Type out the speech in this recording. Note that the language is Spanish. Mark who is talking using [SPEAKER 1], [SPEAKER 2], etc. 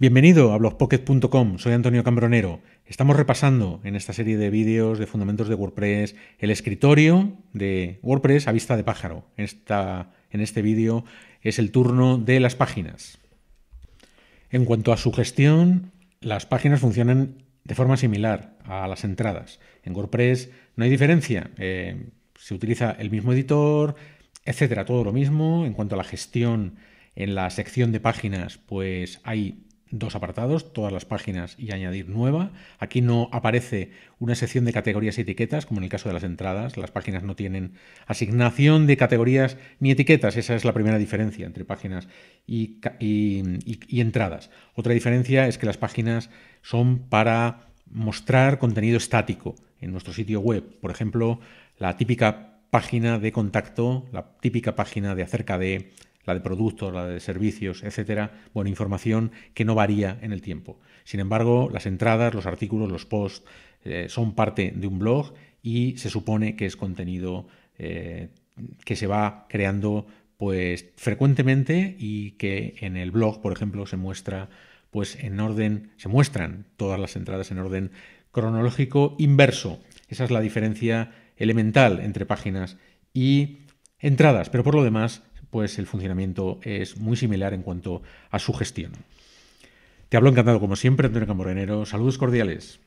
[SPEAKER 1] Bienvenido a blogpocket.com, soy Antonio Cambronero. Estamos repasando en esta serie de vídeos de fundamentos de WordPress el escritorio de WordPress a vista de pájaro. en este vídeo es el turno de las páginas. En cuanto a su gestión, las páginas funcionan de forma similar a las entradas. En WordPress no hay diferencia. Eh, se utiliza el mismo editor, etcétera, todo lo mismo. En cuanto a la gestión en la sección de páginas, pues hay dos apartados, todas las páginas y añadir nueva. Aquí no aparece una sección de categorías y etiquetas, como en el caso de las entradas. Las páginas no tienen asignación de categorías ni etiquetas. Esa es la primera diferencia entre páginas y, entradas. Otra diferencia es que las páginas son para mostrar contenido estático en nuestro sitio web. Por ejemplo, la típica página de contacto, la típica página de acerca de la de productos, la de servicios, etcétera, bueno, información que no varía en el tiempo. Sin embargo, las entradas, los artículos, los posts eh, son parte de un blog y se supone que es contenido eh, que se va creando pues frecuentemente y que en el blog, por ejemplo, se muestra pues en orden se muestran todas las entradas en orden cronológico inverso. Esa es la diferencia elemental entre páginas y entradas, pero por lo demás pues el funcionamiento es muy similar en cuanto a su gestión. Te hablo encantado como siempre, Antonio camornero. Saludos cordiales.